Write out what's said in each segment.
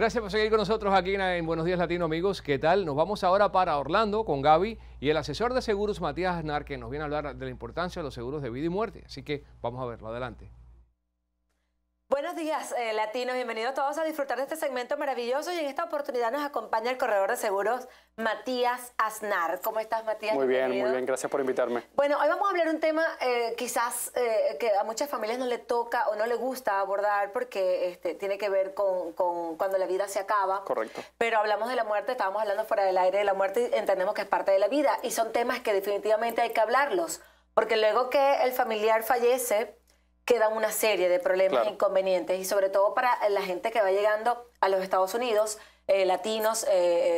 Gracias por seguir con nosotros aquí en Buenos Días Latino, amigos. ¿Qué tal? Nos vamos ahora para Orlando con Gaby y el asesor de seguros Matías Aznar, que nos viene a hablar de la importancia de los seguros de vida y muerte. Así que vamos a verlo. Adelante. Buenos días, eh, latinos. Bienvenidos todos a disfrutar de este segmento maravilloso. Y en esta oportunidad nos acompaña el corredor de seguros, Matías Aznar. ¿Cómo estás, Matías? Muy bien, muy bien. Gracias por invitarme. Bueno, hoy vamos a hablar un tema eh, quizás eh, que a muchas familias no le toca o no le gusta abordar porque este, tiene que ver con, con, cuando la vida se acaba. Correcto. Pero hablamos de la muerte, estábamos hablando fuera del aire de la muerte y entendemos que es parte de la vida. Y son temas que definitivamente hay que hablarlos. Porque luego que el familiar fallece, queda una serie de problemas e inconvenientes y sobre todo para la gente que va llegando a los Estados Unidos, eh, latinos eh,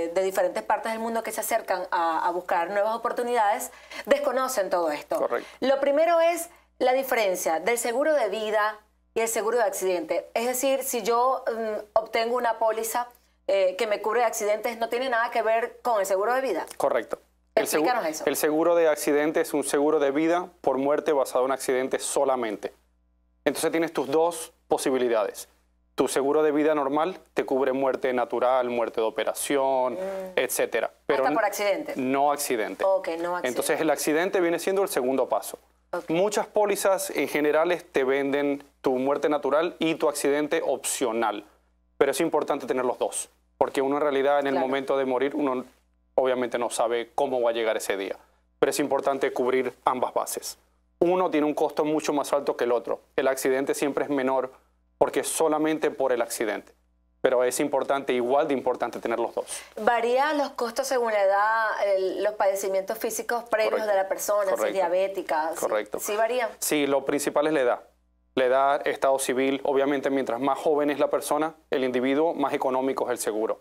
eh, de diferentes partes del mundo que se acercan a, buscar nuevas oportunidades, desconocen todo esto. Lo primero es la diferencia del seguro de vida y el seguro de accidente. Es decir, si yo mm, obtengo una póliza que me cubre de accidentes, no tiene nada que ver con el seguro de vida. Correcto. El seguro, El seguro de accidente es un seguro de vida por muerte basado en accidentes solamente. Entonces tienes tus dos posibilidades. Tu seguro de vida normal te cubre muerte natural, muerte de operación, etc. Mm. etcétera. Pero por accidente. No accidente. no accidente. Entonces el accidente viene siendo el segundo paso. Muchas pólizas en general te venden tu muerte natural y tu accidente opcional, pero es importante tener los dos, porque uno en realidad en el momento de morir uno obviamente no sabe cómo va a llegar ese día, pero es importante cubrir ambas bases uno tiene un costo mucho más alto que el otro. El accidente siempre es menor porque solamente por el accidente. Pero es importante, igual de importante, tener los dos. varían los costos según la edad, los padecimientos físicos previos de la persona, si diabética. Correcto. ¿Sí, ¿Sí varía? Sí, lo principal es la edad. La edad, estado civil, obviamente mientras más joven es la persona, el individuo, más económico es el seguro.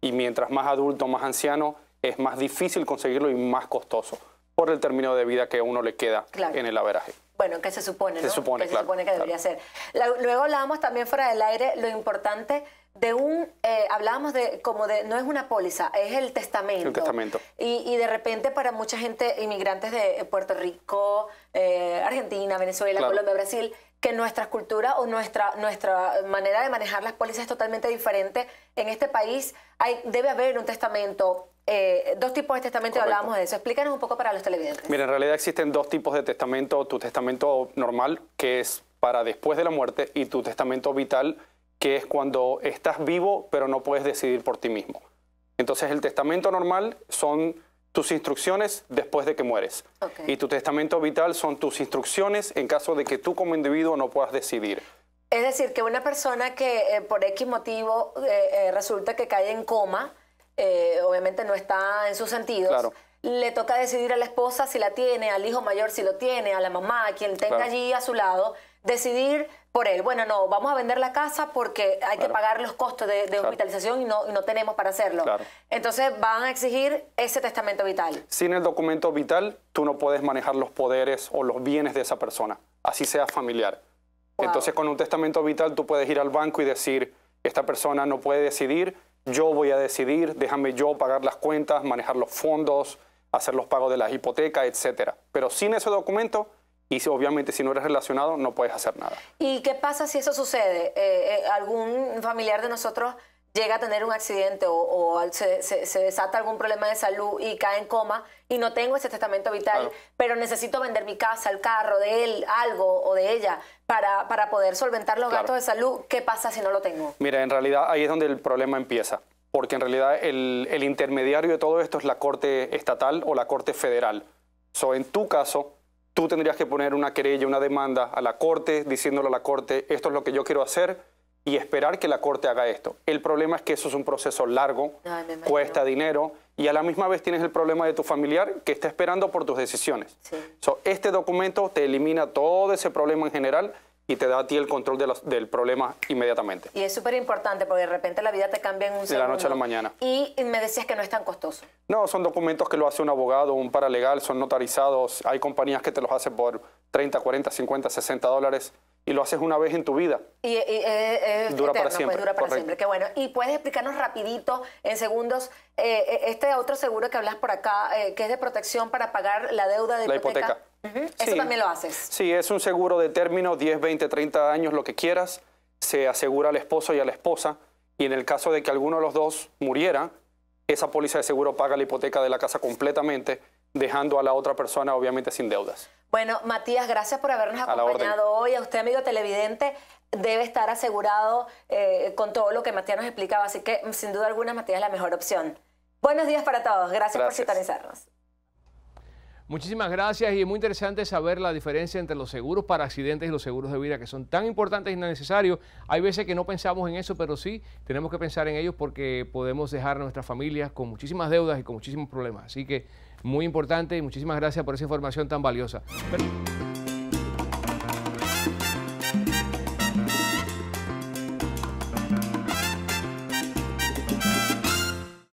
Y mientras más adulto, más anciano, es más difícil conseguirlo y más costoso por el término de vida que uno le queda en el averaje. Bueno, que se supone, que se supone que debería ser. luego hablábamos también fuera del aire lo importante de un, eh, hablábamos de como de, no es una póliza, es el testamento. El testamento. Y, de repente para mucha gente, inmigrantes de Puerto Rico, eh, Argentina, Venezuela, Colombia, Brasil, que nuestra cultura o nuestra, nuestra manera de manejar las pólizas es totalmente diferente. En este país hay, debe haber un testamento, eh, dos tipos de testamento hablábamos de eso. Explícanos un poco para los televidentes. Mira, en realidad existen dos tipos de testamento. Tu testamento normal, que es para después de la muerte, y tu testamento vital, que es cuando estás vivo pero no puedes decidir por ti mismo. Entonces el testamento normal son tus instrucciones después de que mueres. Y tu testamento vital son tus instrucciones en caso de que tú como individuo no puedas decidir. Es decir, que una persona que eh, por X motivo eh, resulta que cae en coma, eh, obviamente no está en sus sentidos. Le toca decidir a la esposa si la tiene, al hijo mayor si lo tiene, a la mamá, a quien tenga allí a su lado, decidir por él. Bueno, no, vamos a vender la casa porque hay que pagar los costos de, hospitalización y no, tenemos para hacerlo. Entonces van a exigir ese testamento vital. Sin el documento vital, tú no puedes manejar los poderes o los bienes de esa persona, así sea familiar. Entonces con un testamento vital tú puedes ir al banco y decir, esta persona no puede decidir, yo voy a decidir, déjame yo pagar las cuentas, manejar los fondos, hacer los pagos de las hipotecas, etc. Pero sin ese documento, y si, obviamente si no eres relacionado, no puedes hacer nada. ¿Y qué pasa si eso sucede? Eh, eh, ¿Algún familiar de nosotros llega a tener un accidente o, se, desata algún problema de salud y cae en coma y no tengo ese testamento vital, pero necesito vender mi casa, el carro, de él, algo o de ella para, para poder solventar los gastos de salud, ¿qué pasa si no lo tengo? Mira, en realidad ahí es donde el problema empieza, porque en realidad el, el intermediario de todo esto es la Corte Estatal o la Corte Federal. o en tu caso, tú tendrías que poner una querella, una demanda a la Corte, diciéndole a la Corte, esto es lo que yo quiero hacer, y esperar que la Corte haga esto. El problema es que eso es un proceso largo, cuesta dinero y a la misma vez tienes el problema de tu familiar que está esperando por tus decisiones. este documento te elimina todo ese problema en general y te da a ti el control del problema inmediatamente. Y es súper importante porque de repente la vida te cambia en un de segundo. De la noche a la mañana. Y me decías que no es tan costoso. No, son documentos que lo hace un abogado, un paralegal, son notarizados. Hay compañías que te los hacen por 30, 40, 50, 60 dólares y lo haces una vez en tu vida. Y, eh, eh, dura, para pues, siempre, para siempre. bueno. Y puedes explicarnos rapidito, en segundos, eh, este otro seguro que hablas por acá, que es de protección para pagar la deuda de la hipoteca. Eso también lo haces. Sí, es un seguro de término, 10, 20, 30 años, lo que quieras. Se asegura al esposo y a la esposa. Y en el caso de que alguno de los dos muriera, esa póliza de seguro paga la hipoteca de la casa completamente dejando a la otra persona obviamente sin deudas. Bueno, Matías, gracias por habernos acompañado hoy. A usted, amigo televidente, debe estar asegurado eh, con todo lo que Matías nos explicaba. Así que, mm, sin duda alguna, Matías es la mejor opción. Buenos días para todos. Gracias, por sintonizarnos. Muchísimas gracias y es muy interesante saber la diferencia entre los seguros para accidentes y los seguros de vida que son tan importantes y necesarios. Hay veces que no pensamos en eso, pero sí tenemos que pensar en ellos porque podemos dejar a nuestras familias con muchísimas deudas y con muchísimos problemas. Así que muy importante y muchísimas gracias por esa información tan valiosa.